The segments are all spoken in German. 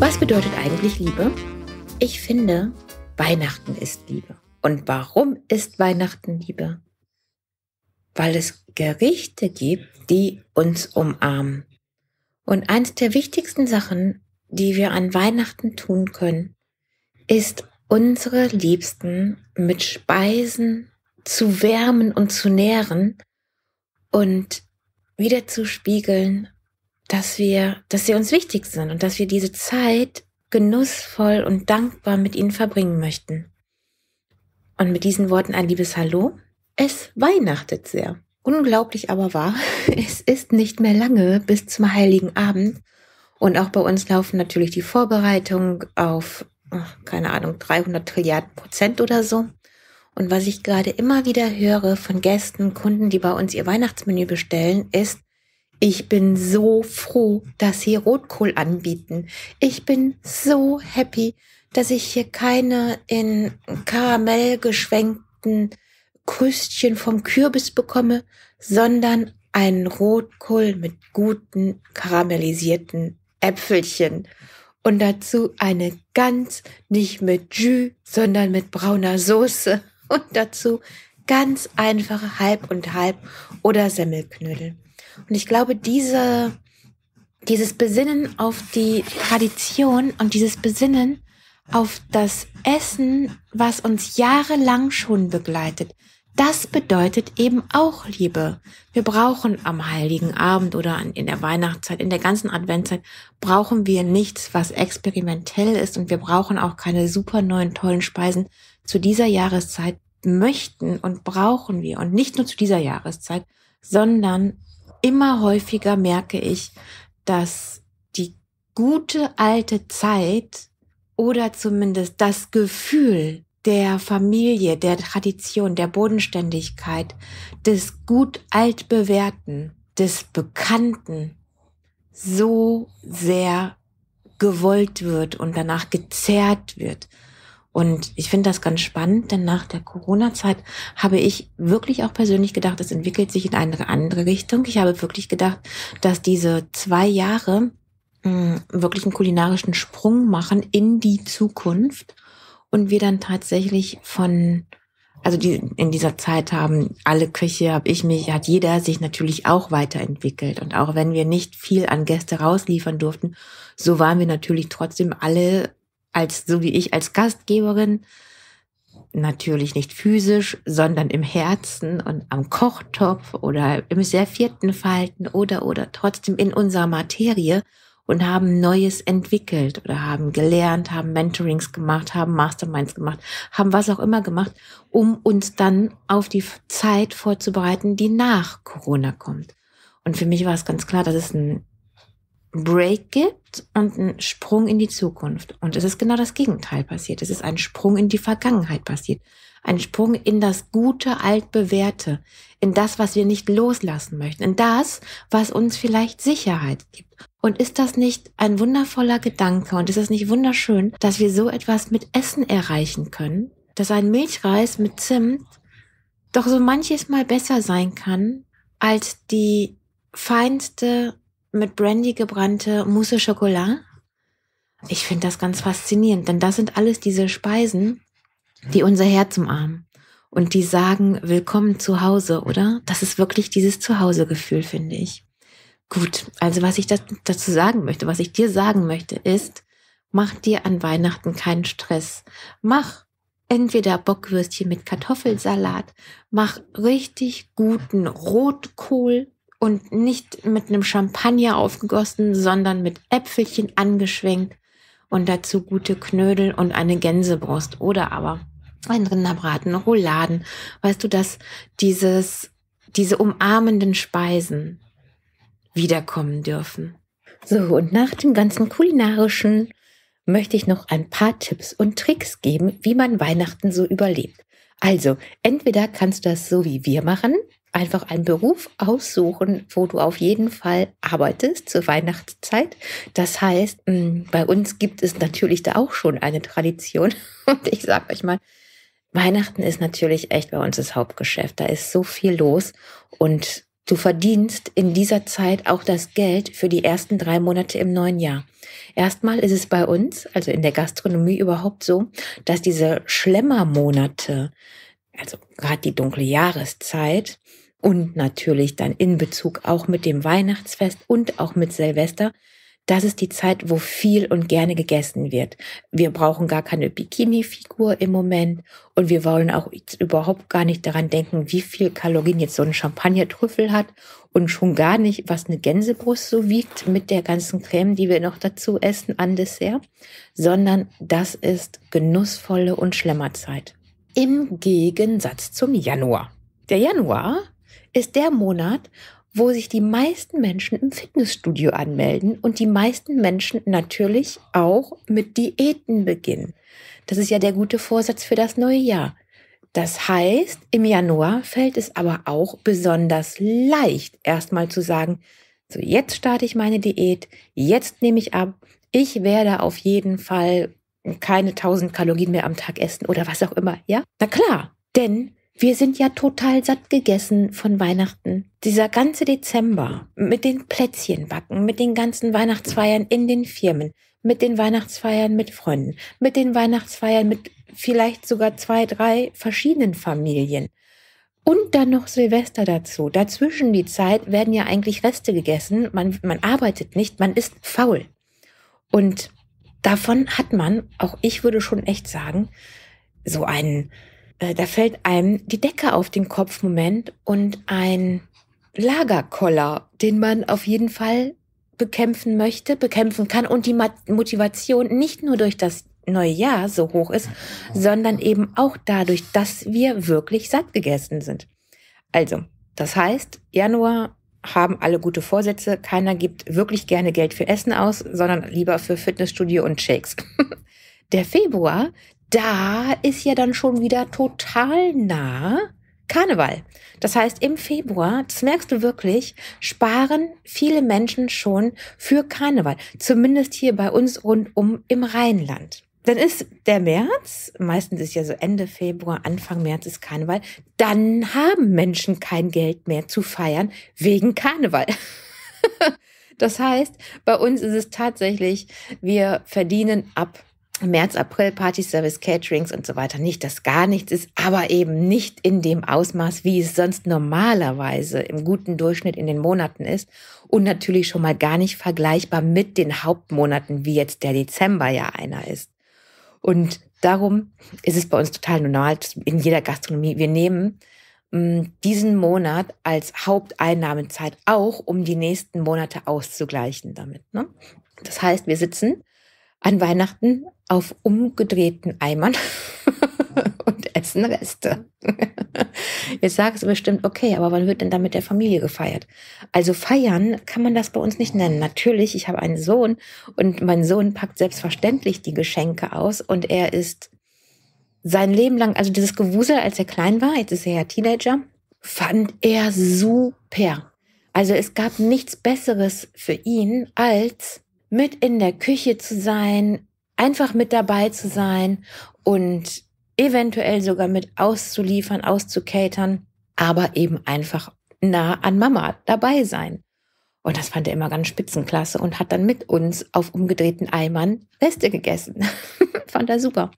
Was bedeutet eigentlich Liebe? Ich finde, Weihnachten ist Liebe. Und warum ist Weihnachten Liebe? Weil es Gerichte gibt, die uns umarmen. Und eines der wichtigsten Sachen, die wir an Weihnachten tun können, ist unsere Liebsten mit Speisen zu wärmen und zu nähren und wieder zu spiegeln, dass wir, dass sie uns wichtig sind und dass wir diese Zeit genussvoll und dankbar mit ihnen verbringen möchten. Und mit diesen Worten ein liebes Hallo. Es weihnachtet sehr. Unglaublich aber wahr. Es ist nicht mehr lange bis zum heiligen Abend. Und auch bei uns laufen natürlich die Vorbereitungen auf, ach, keine Ahnung, 300 Trilliarden Prozent oder so. Und was ich gerade immer wieder höre von Gästen, Kunden, die bei uns ihr Weihnachtsmenü bestellen, ist, ich bin so froh, dass sie Rotkohl anbieten. Ich bin so happy, dass ich hier keine in Karamell geschwenkten Krüstchen vom Kürbis bekomme, sondern einen Rotkohl mit guten karamellisierten Äpfelchen und dazu eine Gans, nicht mit Jus, sondern mit brauner Soße und dazu ganz einfache Halb und Halb oder Semmelknödel. Und ich glaube, diese, dieses Besinnen auf die Tradition und dieses Besinnen auf das Essen, was uns jahrelang schon begleitet, das bedeutet eben auch Liebe. Wir brauchen am heiligen Abend oder in der Weihnachtszeit, in der ganzen Adventszeit, brauchen wir nichts, was experimentell ist und wir brauchen auch keine super neuen tollen Speisen. Zu dieser Jahreszeit möchten und brauchen wir und nicht nur zu dieser Jahreszeit, sondern immer häufiger merke ich, dass die gute alte Zeit oder zumindest das Gefühl der Familie, der Tradition, der Bodenständigkeit, des gut altbewährten, des Bekannten so sehr gewollt wird und danach gezerrt wird, und ich finde das ganz spannend, denn nach der Corona-Zeit habe ich wirklich auch persönlich gedacht, es entwickelt sich in eine andere Richtung. Ich habe wirklich gedacht, dass diese zwei Jahre mh, hm, wirklich einen kulinarischen Sprung machen in die Zukunft und wir dann tatsächlich von also die, in dieser Zeit haben alle Küche, habe ich mich, hat jeder sich natürlich auch weiterentwickelt. Und auch wenn wir nicht viel an Gäste rausliefern durften, so waren wir natürlich trotzdem alle als, so wie ich als Gastgeberin, natürlich nicht physisch, sondern im Herzen und am Kochtopf oder im servierten Falten oder oder trotzdem in unserer Materie und haben Neues entwickelt oder haben gelernt, haben Mentorings gemacht, haben Masterminds gemacht, haben was auch immer gemacht, um uns dann auf die Zeit vorzubereiten, die nach Corona kommt. Und für mich war es ganz klar, das ist ein Break gibt und einen Sprung in die Zukunft. Und es ist genau das Gegenteil passiert. Es ist ein Sprung in die Vergangenheit passiert. Ein Sprung in das gute, altbewährte, in das, was wir nicht loslassen möchten, in das, was uns vielleicht Sicherheit gibt. Und ist das nicht ein wundervoller Gedanke und ist es nicht wunderschön, dass wir so etwas mit Essen erreichen können, dass ein Milchreis mit Zimt doch so manches Mal besser sein kann als die feinste mit Brandy gebrannte Mousse Schokolade. Ich finde das ganz faszinierend, denn das sind alles diese Speisen, die unser Herz umarmen und die sagen, willkommen zu Hause, oder? Das ist wirklich dieses Zuhausegefühl, finde ich. Gut, also was ich dazu sagen möchte, was ich dir sagen möchte, ist, mach dir an Weihnachten keinen Stress. Mach entweder Bockwürstchen mit Kartoffelsalat, mach richtig guten Rotkohl und nicht mit einem Champagner aufgegossen, sondern mit Äpfelchen angeschwenkt und dazu gute Knödel und eine Gänsebrust oder aber ein Rinderbraten, Rouladen. Weißt du, dass dieses, diese umarmenden Speisen wiederkommen dürfen. So, und nach dem ganzen kulinarischen möchte ich noch ein paar Tipps und Tricks geben, wie man Weihnachten so überlebt. Also, entweder kannst du das so wie wir machen, einfach einen Beruf aussuchen, wo du auf jeden Fall arbeitest zur Weihnachtszeit. Das heißt, mm, bei uns gibt es natürlich da auch schon eine Tradition. Und ich sage euch mal, Weihnachten ist natürlich echt bei uns das Hauptgeschäft. Da ist so viel los und du verdienst in dieser Zeit auch das Geld für die ersten drei Monate im neuen Jahr. Erstmal ist es bei uns, also in der Gastronomie überhaupt so, dass diese Schlemmermonate, also gerade die dunkle Jahreszeit und natürlich dann in Bezug auch mit dem Weihnachtsfest und auch mit Silvester. Das ist die Zeit, wo viel und gerne gegessen wird. Wir brauchen gar keine Bikini-Figur im Moment und wir wollen auch überhaupt gar nicht daran denken, wie viel Kalorien jetzt so ein Champagner-Trüffel hat und schon gar nicht, was eine Gänsebrust so wiegt mit der ganzen Creme, die wir noch dazu essen an Dessert, sondern das ist genussvolle und Schlemmerzeit im Gegensatz zum Januar. Der Januar ist der Monat, wo sich die meisten Menschen im Fitnessstudio anmelden und die meisten Menschen natürlich auch mit Diäten beginnen. Das ist ja der gute Vorsatz für das neue Jahr. Das heißt, im Januar fällt es aber auch besonders leicht, erstmal zu sagen, so jetzt starte ich meine Diät, jetzt nehme ich ab, ich werde auf jeden Fall keine 1000 Kalorien mehr am Tag essen oder was auch immer, ja? Na klar, denn wir sind ja total satt gegessen von Weihnachten. Dieser ganze Dezember mit den Plätzchen backen, mit den ganzen Weihnachtsfeiern in den Firmen, mit den Weihnachtsfeiern mit Freunden, mit den Weihnachtsfeiern mit vielleicht sogar zwei, drei verschiedenen Familien. Und dann noch Silvester dazu. Dazwischen die Zeit werden ja eigentlich Reste gegessen. Man, man arbeitet nicht, man ist faul. Und davon hat man, auch ich würde schon echt sagen, so einen, äh, da fällt einem die Decke auf den Kopf Moment und ein Lagerkoller, den man auf jeden Fall bekämpfen möchte, bekämpfen kann und die Motivation nicht nur durch das neue Jahr so hoch ist, sondern eben auch dadurch, dass wir wirklich satt gegessen sind. Also, das heißt, Januar haben alle gute Vorsätze. Keiner gibt wirklich gerne Geld für Essen aus, sondern lieber für Fitnessstudio und Shakes. Der Februar, da ist ja dann schon wieder total nah Karneval. Das heißt, im Februar, das merkst du wirklich, sparen viele Menschen schon für Karneval. Zumindest hier bei uns rundum im Rheinland dann ist der März, meistens ist ja so Ende Februar, Anfang März ist Karneval, dann haben Menschen kein Geld mehr zu feiern wegen Karneval. das heißt, bei uns ist es tatsächlich, wir verdienen ab März, April Partyservice, Caterings und so weiter nicht, dass gar nichts ist, aber eben nicht in dem Ausmaß, wie es sonst normalerweise im guten Durchschnitt in den Monaten ist und natürlich schon mal gar nicht vergleichbar mit den Hauptmonaten, wie jetzt der Dezember ja einer ist. Und darum ist es bei uns total normal, in jeder Gastronomie, wir nehmen mm, diesen Monat als Haupteinnahmenzeit auch, um die nächsten Monate auszugleichen damit. Ne? Das heißt, wir sitzen an Weihnachten auf umgedrehten Eimern und essen Reste. Jetzt sagst du bestimmt, okay, aber wann wird denn da mit der Familie gefeiert? Also feiern kann man das bei uns nicht nennen. Natürlich, ich habe einen Sohn und mein Sohn packt selbstverständlich die Geschenke aus und er ist sein Leben lang, also dieses Gewusel, als er klein war, jetzt ist er ja Teenager, fand er super. Also es gab nichts Besseres für ihn, als mit in der Küche zu sein, einfach mit dabei zu sein und eventuell sogar mit auszuliefern, auszukatern, aber eben einfach nah an Mama dabei sein. Und das fand er immer ganz spitzenklasse und hat dann mit uns auf umgedrehten Eimern Reste gegessen. fand er super.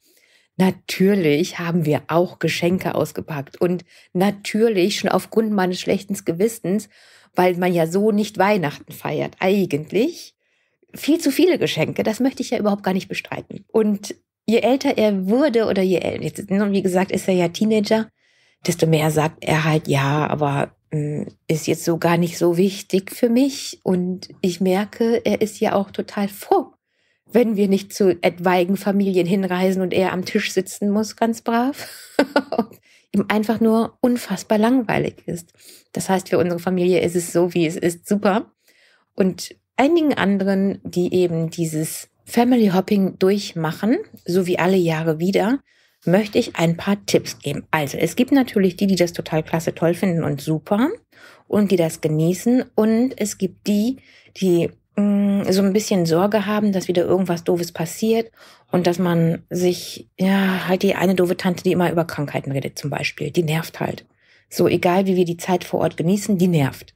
Natürlich haben wir auch Geschenke ausgepackt und natürlich schon aufgrund meines schlechten Gewissens, weil man ja so nicht Weihnachten feiert, eigentlich viel zu viele Geschenke. Das möchte ich ja überhaupt gar nicht bestreiten. Und je älter er wurde oder je älter, ne, wie gesagt, ist er ja Teenager, desto mehr sagt er halt, ja, aber mh, hm, ist jetzt so gar nicht so wichtig für mich. Und ich merke, er ist ja auch total froh, wenn wir nicht zu etwaigen Familien hinreisen und er am Tisch sitzen muss, ganz brav. ihm einfach nur unfassbar langweilig ist. Das heißt, für unsere Familie ist es so, wie es ist, super. Und einigen anderen, die eben dieses Family Hopping durchmachen, so wie alle Jahre wieder, möchte ich ein paar Tipps geben. Also, es gibt natürlich die, die das total klasse, toll finden und super und die das genießen. Und es gibt die, die mh, mm, so ein bisschen Sorge haben, dass wieder irgendwas Doofes passiert und dass man sich, ja, halt die eine doofe Tante, die immer über Krankheiten redet zum Beispiel, die nervt halt. So egal, wie wir die Zeit vor Ort genießen, die nervt.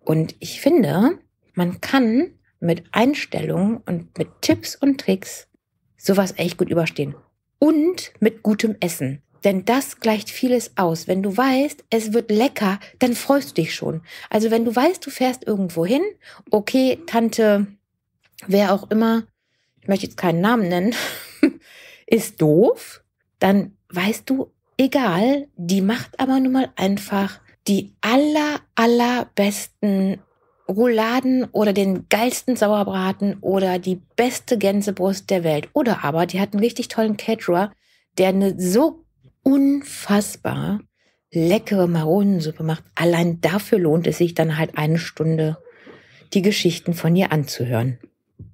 Und ich finde, man kann mit Einstellungen und mit Tipps und Tricks sowas echt gut überstehen. Und mit gutem Essen. Denn das gleicht vieles aus. Wenn du weißt, es wird lecker, dann freust du dich schon. Also wenn du weißt, du fährst irgendwo hin, okay, Tante, wer auch immer, ich möchte jetzt keinen Namen nennen, ist doof, dann weißt du, egal, die macht aber nun mal einfach die aller, allerbesten Rouladen oder den geilsten Sauerbraten oder die beste Gänsebrust der Welt. Oder aber die hat einen richtig tollen Caterer, der eine so unfassbar leckere Maronensuppe macht. Allein dafür lohnt es sich dann halt eine Stunde, die Geschichten von ihr anzuhören.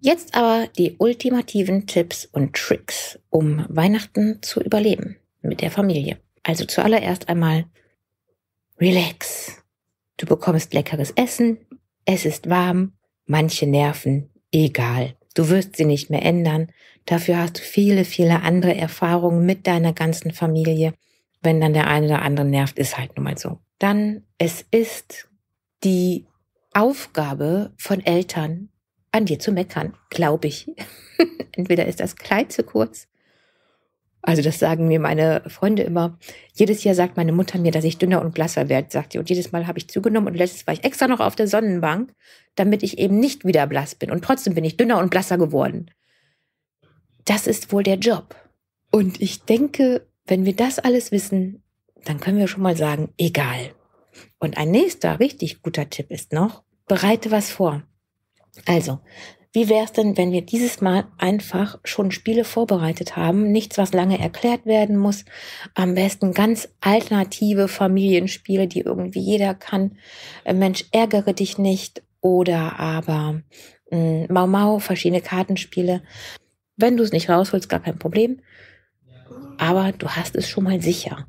Jetzt aber die ultimativen Tipps und Tricks, um Weihnachten zu überleben mit der Familie. Also zuallererst einmal relax. Du bekommst leckeres Essen, es ist warm, manche Nerven, egal. Du wirst sie nicht mehr ändern. Dafür hast du viele, viele andere Erfahrungen mit deiner ganzen Familie. Wenn dann der eine oder andere nervt, ist halt nun mal so. Dann, es ist die Aufgabe von Eltern, an dir zu meckern, glaube ich. Entweder ist das Kleid zu kurz also das sagen mir meine Freunde immer. Jedes Jahr sagt meine Mutter mir, dass ich dünner und blasser werde, sagt sie. Und jedes Mal habe ich zugenommen und letztes war ich extra noch auf der Sonnenbank, damit ich eben nicht wieder blass bin. Und trotzdem bin ich dünner und blasser geworden. Das ist wohl der Job. Und ich denke, wenn wir das alles wissen, dann können wir schon mal sagen, egal. Und ein nächster richtig guter Tipp ist noch, bereite was vor. Also, wie wäre es denn, wenn wir dieses Mal einfach schon Spiele vorbereitet haben? Nichts, was lange erklärt werden muss. Am besten ganz alternative Familienspiele, die irgendwie jeder kann. Äh, Mensch, ärgere dich nicht. Oder aber äh, Mau Mau, verschiedene Kartenspiele. Wenn du es nicht rausholst, gar kein Problem. Aber du hast es schon mal sicher.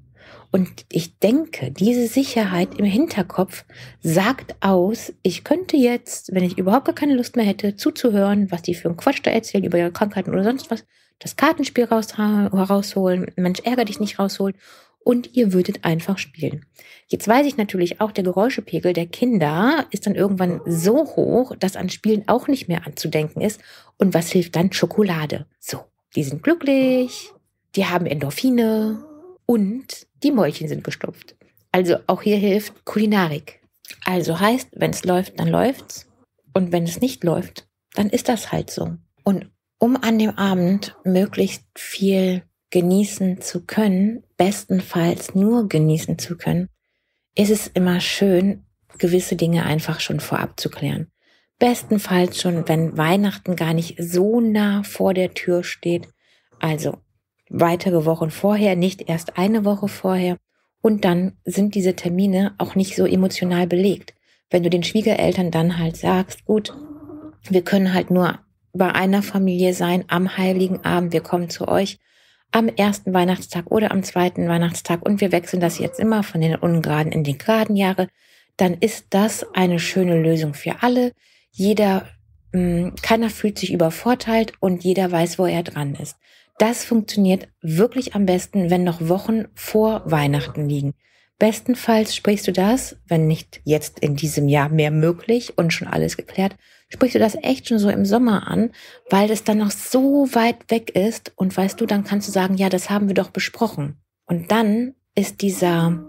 Und ich denke, diese Sicherheit im Hinterkopf sagt aus, ich könnte jetzt, wenn ich überhaupt gar keine Lust mehr hätte, zuzuhören, was die für einen Quatsch da erzählen über ihre Krankheiten oder sonst was, das Kartenspiel rausholen, Mensch, ärger dich nicht rausholen und ihr würdet einfach spielen. Jetzt weiß ich natürlich auch, der Geräuschepegel der Kinder ist dann irgendwann so hoch, dass an Spielen auch nicht mehr anzudenken ist. Und was hilft dann? Schokolade. So, die sind glücklich, die haben Endorphine und die Mäulchen sind gestopft. Also auch hier hilft Kulinarik. Also heißt, wenn es läuft, dann läuft's. Und wenn es nicht läuft, dann ist das halt so. Und um an dem Abend möglichst viel genießen zu können, bestenfalls nur genießen zu können, ist es immer schön, gewisse Dinge einfach schon vorab zu klären. Bestenfalls schon, wenn Weihnachten gar nicht so nah vor der Tür steht. Also weitere Wochen vorher, nicht erst eine Woche vorher. Und dann sind diese Termine auch nicht so emotional belegt. Wenn du den Schwiegereltern dann halt sagst, gut, wir können halt nur bei einer Familie sein am heiligen Abend, wir kommen zu euch am ersten Weihnachtstag oder am zweiten Weihnachtstag und wir wechseln das jetzt immer von den ungeraden in den geraden Jahre, dann ist das eine schöne Lösung für alle. Jeder, mh, hm, keiner fühlt sich übervorteilt und jeder weiß, wo er dran ist. Das funktioniert wirklich am besten, wenn noch Wochen vor Weihnachten liegen. Bestenfalls sprichst du das, wenn nicht jetzt in diesem Jahr mehr möglich und schon alles geklärt, sprichst du das echt schon so im Sommer an, weil es dann noch so weit weg ist und weißt du, dann kannst du sagen, ja, das haben wir doch besprochen. Und dann ist dieser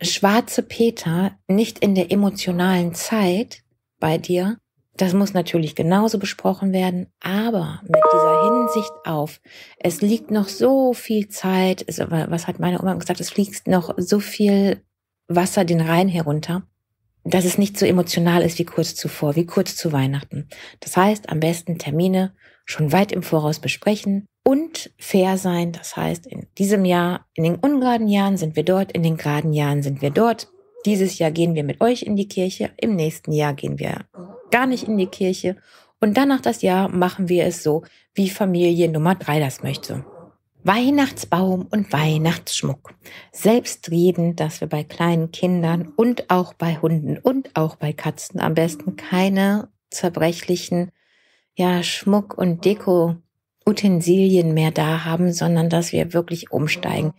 schwarze Peter nicht in der emotionalen Zeit bei dir, das muss natürlich genauso besprochen werden, aber mit dieser Hinsicht auf, es liegt noch so viel Zeit, was hat meine Oma gesagt, es fließt noch so viel Wasser den Rhein herunter, dass es nicht so emotional ist wie kurz zuvor, wie kurz zu Weihnachten. Das heißt, am besten Termine schon weit im Voraus besprechen und fair sein. Das heißt, in diesem Jahr, in den ungeraden Jahren sind wir dort, in den geraden Jahren sind wir dort. Dieses Jahr gehen wir mit euch in die Kirche, im nächsten Jahr gehen wir gar nicht in die Kirche und danach das Jahr machen wir es so, wie Familie Nummer drei das möchte. Weihnachtsbaum und Weihnachtsschmuck. Selbstredend, dass wir bei kleinen Kindern und auch bei Hunden und auch bei Katzen am besten keine zerbrechlichen ja, Schmuck- und Deko-Utensilien mehr da haben, sondern dass wir wirklich umsteigen.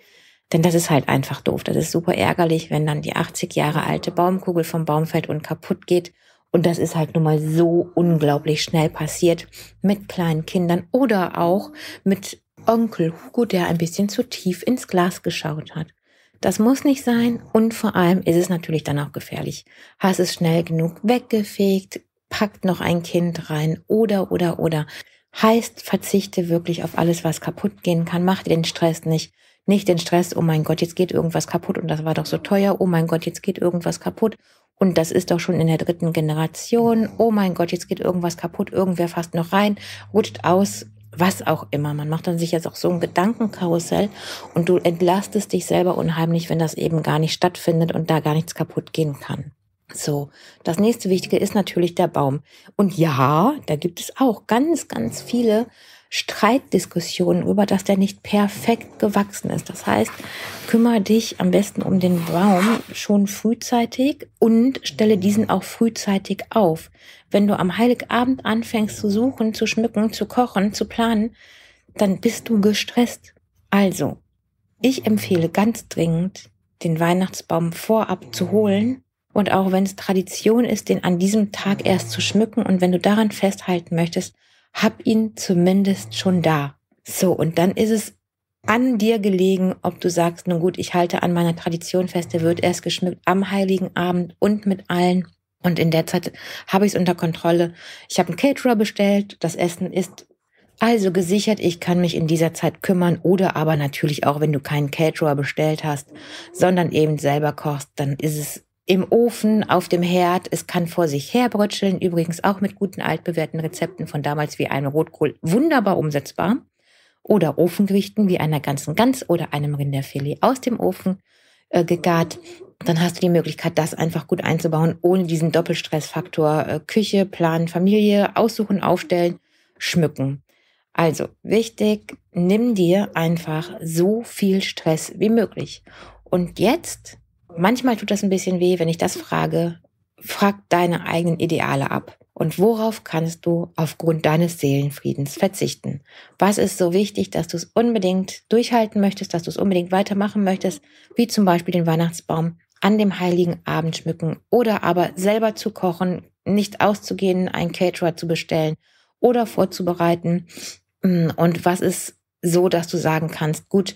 Denn das ist halt einfach doof. Das ist super ärgerlich, wenn dann die 80 Jahre alte Baumkugel vom Baum fällt und kaputt geht. Und das ist halt nun mal so unglaublich schnell passiert mit kleinen Kindern oder auch mit Onkel Hugo, der ein bisschen zu tief ins Glas geschaut hat. Das muss nicht sein und vor allem ist es natürlich dann auch gefährlich. Hast es schnell genug weggefegt, packt noch ein Kind rein oder oder oder. Heißt, verzichte wirklich auf alles, was kaputt gehen kann, mach dir den Stress nicht nicht den Stress, oh mein Gott, jetzt geht irgendwas kaputt und das war doch so teuer, oh mein Gott, jetzt geht irgendwas kaputt und das ist doch schon in der dritten Generation, oh mein Gott, jetzt geht irgendwas kaputt, irgendwer fasst noch rein, rutscht aus, was auch immer. Man macht dann sich jetzt auch so ein Gedankenkarussell und du entlastest dich selber unheimlich, wenn das eben gar nicht stattfindet und da gar nichts kaputt gehen kann. So, das nächste Wichtige ist natürlich der Baum. Und ja, da gibt es auch ganz, ganz viele Streitdiskussionen über, dass der nicht perfekt gewachsen ist. Das heißt, kümmere dich am besten um den Baum schon frühzeitig und stelle diesen auch frühzeitig auf. Wenn du am Heiligabend anfängst zu suchen, zu schmücken, zu kochen, zu planen, dann bist du gestresst. Also, ich empfehle ganz dringend, den Weihnachtsbaum vorab zu holen und auch wenn es Tradition ist, den an diesem Tag erst zu schmücken und wenn du daran festhalten möchtest, hab ihn zumindest schon da. So, und dann ist es an dir gelegen, ob du sagst, nun gut, ich halte an meiner Tradition fest, der wird erst geschmückt am heiligen Abend und mit allen. Und in der Zeit habe ich es unter Kontrolle. Ich habe einen Caterer bestellt, das Essen ist also gesichert, ich kann mich in dieser Zeit kümmern oder aber natürlich auch, wenn du keinen Caterer bestellt hast, sondern eben selber kochst, dann ist es im Ofen, auf dem Herd. Es kann vor sich herbrötscheln, übrigens auch mit guten altbewährten Rezepten von damals wie einem Rotkohl wunderbar umsetzbar. Oder Ofengerichten wie einer ganzen Gans oder einem Rinderfilet aus dem Ofen äh, gegart. Dann hast du die Möglichkeit, das einfach gut einzubauen, ohne diesen Doppelstressfaktor äh, Küche, Plan, Familie, aussuchen, aufstellen, schmücken. Also wichtig, nimm dir einfach so viel Stress wie möglich. Und jetzt Manchmal tut das ein bisschen weh, wenn ich das frage. Frag deine eigenen Ideale ab. Und worauf kannst du aufgrund deines Seelenfriedens verzichten? Was ist so wichtig, dass du es unbedingt durchhalten möchtest, dass du es unbedingt weitermachen möchtest, wie zum Beispiel den Weihnachtsbaum an dem heiligen Abend schmücken oder aber selber zu kochen, nicht auszugehen, einen Caterer zu bestellen oder vorzubereiten? Und was ist so, dass du sagen kannst, gut,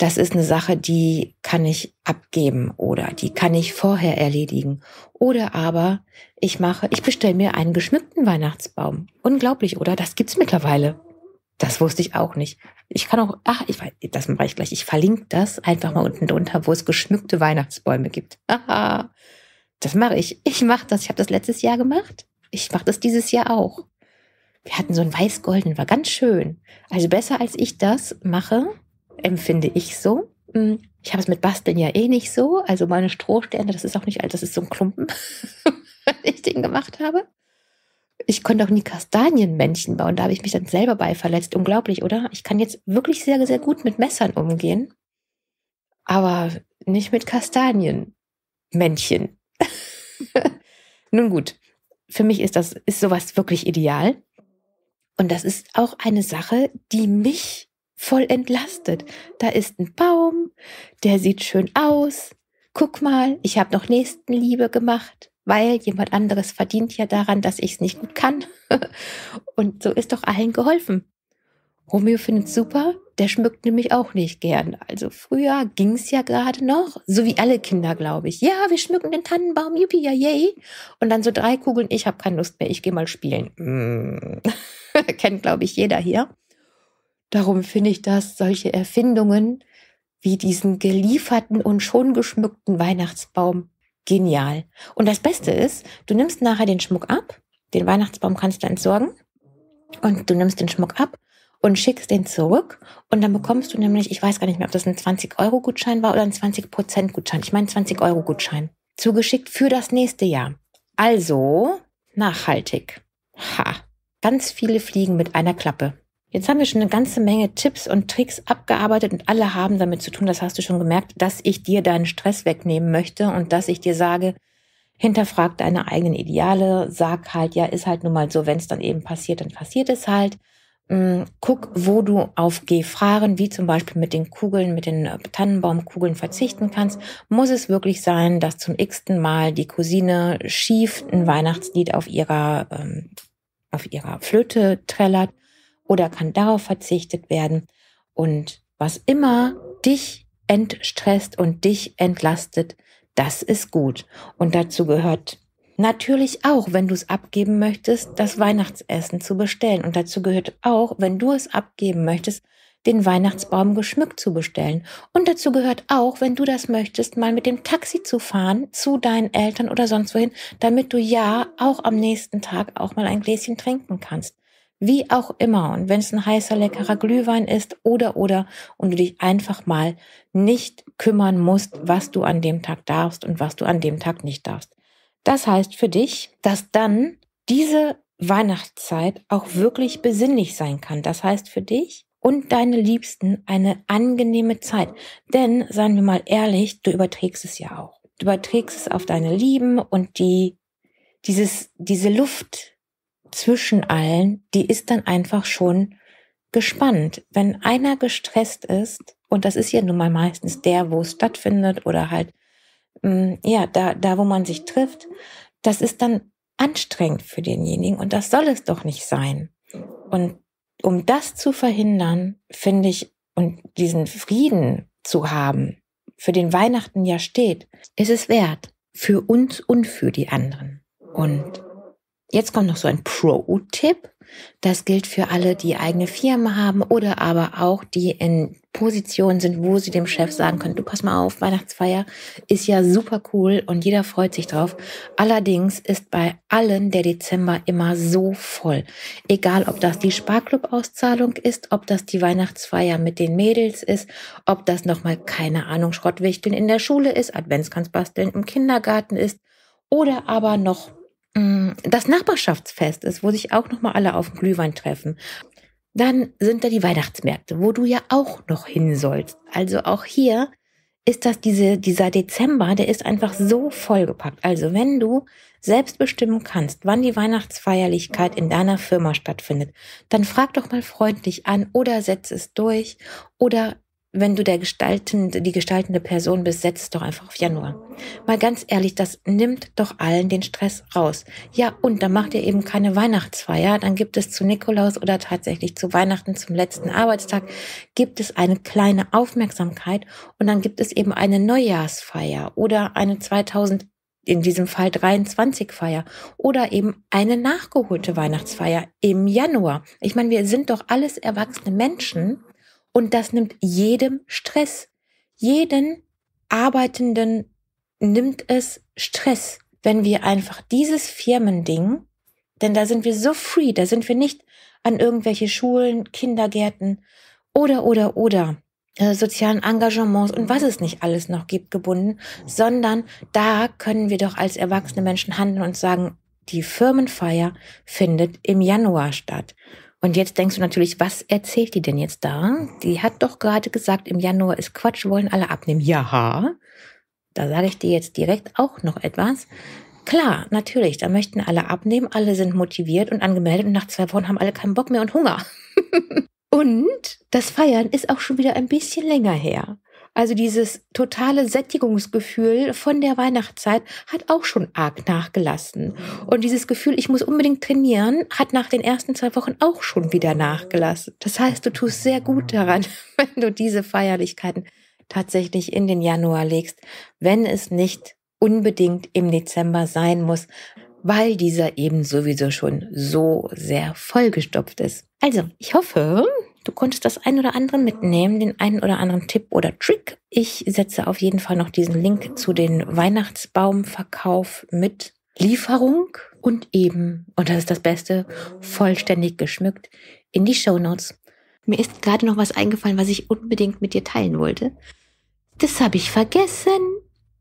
das ist eine Sache, die kann ich abgeben oder die kann ich vorher erledigen. Oder aber ich mache, ich bestelle mir einen geschmückten Weihnachtsbaum. Unglaublich, oder? Das gibt's mittlerweile. Das wusste ich auch nicht. Ich kann auch, ach, ich weiß, das mache ich gleich. Ich verlinke das einfach mal unten drunter, wo es geschmückte Weihnachtsbäume gibt. Haha. das mache ich. Ich mache das. Ich habe das letztes Jahr gemacht. Ich mache das dieses Jahr auch. Wir hatten so einen weiß goldenen war ganz schön. Also besser als ich das mache, empfinde ich so. Hm, ich habe es mit Basteln ja eh nicht so. Also meine Strohsterne, das ist auch nicht alt, das ist so ein Klumpen, wenn ich den gemacht habe. Ich konnte auch nie Kastanienmännchen bauen, da habe ich mich dann selber bei verletzt. Unglaublich, oder? Ich kann jetzt wirklich sehr, sehr gut mit Messern umgehen, aber nicht mit Kastanienmännchen. Nun gut, für mich ist das, ist sowas wirklich ideal. Und das ist auch eine Sache, die mich voll entlastet. Da ist ein Baum, der sieht schön aus. Guck mal, ich habe noch Nächstenliebe gemacht, weil jemand anderes verdient ja daran, dass ich es nicht gut kann. Und so ist doch allen geholfen. Romeo findet super, der schmückt nämlich auch nicht gern. Also früher ging es ja gerade noch, so wie alle Kinder, glaube ich. Ja, wir schmücken den Tannenbaum, yuppie, ja, yay. Und dann so drei Kugeln, ich habe keine Lust mehr, ich gehe mal spielen. Mm. Kennt, glaube ich, jeder hier. Darum finde ich, dass solche Erfindungen wie diesen gelieferten und schon geschmückten Weihnachtsbaum genial. Und das Beste ist, du nimmst nachher den Schmuck ab, den Weihnachtsbaum kannst du entsorgen und du nimmst den Schmuck ab und schickst den zurück und dann bekommst du nämlich, ich weiß gar nicht mehr, ob das ein 20-Euro-Gutschein war oder ein 20%-Gutschein. Ich meine 20-Euro-Gutschein. Zugeschickt für das nächste Jahr. Also nachhaltig. Ha. Ganz viele Fliegen mit einer Klappe. Jetzt haben wir schon eine ganze Menge Tipps und Tricks abgearbeitet und alle haben damit zu tun, das hast du schon gemerkt, dass ich dir deinen Stress wegnehmen möchte und dass ich dir sage, hinterfrag deine eigenen Ideale, sag halt, ja, ist halt nun mal so, wenn es dann eben passiert, dann passiert es halt. Mm, guck, wo du auf Gefahren, wie zum Beispiel mit den Kugeln, mit den äh, Tannenbaumkugeln verzichten kannst. Muss es wirklich sein, dass zum x-ten Mal die Cousine schief ein Weihnachtslied auf ihrer, ähm, auf ihrer Flöte trällert? oder kann darauf verzichtet werden. Und was immer dich entstresst und dich entlastet, das ist gut. Und dazu gehört natürlich auch, wenn du es abgeben möchtest, das Weihnachtsessen zu bestellen. Und dazu gehört auch, wenn du es abgeben möchtest, den Weihnachtsbaum geschmückt zu bestellen. Und dazu gehört auch, wenn du das möchtest, mal mit dem Taxi zu fahren zu deinen Eltern oder sonst wohin, damit du ja auch am nächsten Tag auch mal ein Gläschen trinken kannst. Wie auch immer. Und wenn es ein heißer, leckerer Glühwein ist oder, oder, und du dich einfach mal nicht kümmern musst, was du an dem Tag darfst und was du an dem Tag nicht darfst. Das heißt für dich, dass dann diese Weihnachtszeit auch wirklich besinnlich sein kann. Das heißt für dich und deine Liebsten eine angenehme Zeit. Denn, seien wir mal ehrlich, du überträgst es ja auch. Du überträgst es auf deine Lieben und die, dieses, diese Luft, zwischen allen, die ist dann einfach schon gespannt. Wenn einer gestresst ist, und das ist ja nun mal meistens der, wo es stattfindet oder halt, mm, ja, da, da, wo man sich trifft, das ist dann anstrengend für denjenigen und das soll es doch nicht sein. Und um das zu verhindern, finde ich, und diesen Frieden zu haben, für den Weihnachten ja steht, ist es wert. Für uns und für die anderen. Und Jetzt kommt noch so ein Pro-Tipp. Das gilt für alle, die eigene Firmen haben oder aber auch die in Positionen sind, wo sie dem Chef sagen können, du pass mal auf, Weihnachtsfeier ist ja super cool und jeder freut sich drauf. Allerdings ist bei allen der Dezember immer so voll. Egal, ob das die Sparclub-Auszahlung ist, ob das die Weihnachtsfeier mit den Mädels ist, ob das nochmal, keine Ahnung, Schrottwichteln in der Schule ist, Adventskranzbasteln im Kindergarten ist oder aber noch Mm, das Nachbarschaftsfest ist, wo sich auch nochmal alle auf den Glühwein treffen. Dann sind da die Weihnachtsmärkte, wo du ja auch noch hin sollst. Also auch hier ist das diese, dieser Dezember, der ist einfach so vollgepackt. Also wenn du selbst bestimmen kannst, wann die Weihnachtsfeierlichkeit in deiner Firma stattfindet, dann frag doch mal freundlich an oder setz es durch oder wenn du der gestaltende, die gestaltende Person bist, setz doch einfach auf Januar. Mal ganz ehrlich, das nimmt doch allen den Stress raus. Ja, und dann macht ihr eben keine Weihnachtsfeier. Dann gibt es zu Nikolaus oder tatsächlich zu Weihnachten, zum letzten Arbeitstag, gibt es eine kleine Aufmerksamkeit und dann gibt es eben eine Neujahrsfeier oder eine 2000 in diesem Fall 23 Feier oder eben eine nachgeholte Weihnachtsfeier im Januar. Ich meine, wir sind doch alles erwachsene Menschen und das nimmt jedem Stress. Jeden Arbeitenden nimmt es Stress, wenn wir einfach dieses Firmending, denn da sind wir so free, da sind wir nicht an irgendwelche Schulen, Kindergärten oder, oder, oder äh, sozialen Engagements und was es nicht alles noch gibt gebunden, sondern da können wir doch als erwachsene Menschen handeln und sagen, die Firmenfeier findet im Januar statt. Und jetzt denkst du natürlich, was erzählt die denn jetzt da? Die hat doch gerade gesagt, im Januar ist Quatsch, wollen alle abnehmen. Ja, da sage ich dir jetzt direkt auch noch etwas. Klar, natürlich, da möchten alle abnehmen, alle sind motiviert und angemeldet und nach zwei Wochen haben alle keinen Bock mehr und Hunger. und das Feiern ist auch schon wieder ein bisschen länger her. Also dieses totale Sättigungsgefühl von der Weihnachtszeit hat auch schon arg nachgelassen. Und dieses Gefühl, ich muss unbedingt trainieren, hat nach den ersten zwei Wochen auch schon wieder nachgelassen. Das heißt, du tust sehr gut daran, wenn du diese Feierlichkeiten tatsächlich in den Januar legst, wenn es nicht unbedingt im Dezember sein muss, weil dieser eben sowieso schon so sehr vollgestopft ist. Also, ich hoffe, Du konntest das ein oder andere mitnehmen, den einen oder anderen Tipp oder Trick. Ich setze auf jeden Fall noch diesen Link zu den Weihnachtsbaumverkauf mit Lieferung und eben, und das ist das Beste, vollständig geschmückt in die Show Notes. Mir ist gerade noch was eingefallen, was ich unbedingt mit dir teilen wollte. Das habe ich vergessen.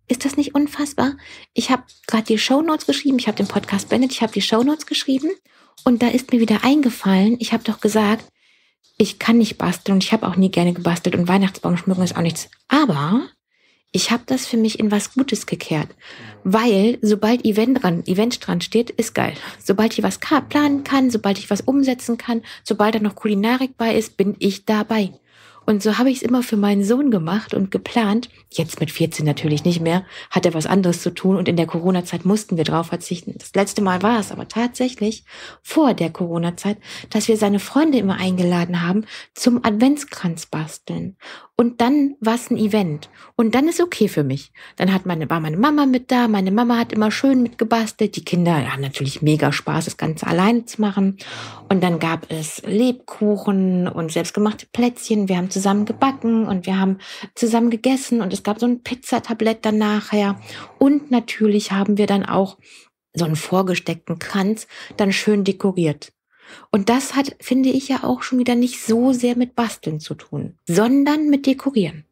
Ist das nicht unfassbar? Ich habe gerade die Show Notes geschrieben, ich habe den Podcast beendet, ich habe die Show Notes geschrieben und da ist mir wieder eingefallen, ich habe doch gesagt, ich kann nicht basteln und ich habe auch nie gerne gebastelt und Weihnachtsbaumschmücken ist auch nichts. Aber ich habe das für mich in was Gutes gekehrt. Weil sobald Event dran, Event dran steht, ist geil. Sobald ich was planen kann, sobald ich was umsetzen kann, sobald da noch Kulinarik bei ist, bin ich dabei. Und so habe ich es immer für meinen Sohn gemacht und geplant, jetzt mit 14 natürlich nicht mehr, hat er was anderes zu tun und in der Corona-Zeit mussten wir drauf verzichten. Das letzte Mal war es aber tatsächlich vor der Corona-Zeit, dass wir seine Freunde immer eingeladen haben zum Adventskranz basteln. Und dann war es ein Event. Und dann ist okay für mich. Dann hat meine, war meine Mama mit da, meine Mama hat immer schön mitgebastelt. Die Kinder haben natürlich mega Spaß, das Ganze alleine zu machen. Und dann gab es Lebkuchen und selbstgemachte Plätzchen. Wir haben zusammen gebacken und wir haben zusammen gegessen und es gab so ein Pizzatablett dann nachher. Und natürlich haben wir dann auch so einen vorgesteckten Kranz dann schön dekoriert. Und das hat, finde ich ja auch schon wieder nicht so sehr mit Basteln zu tun, sondern mit Dekorieren.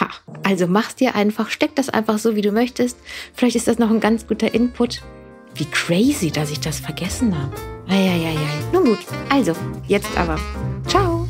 Ha, also mach's dir einfach, steck das einfach so, wie du möchtest. Vielleicht ist das noch ein ganz guter Input. Wie crazy, dass ich das vergessen habe. Eieiei. Nun gut, also, jetzt aber. Ciao.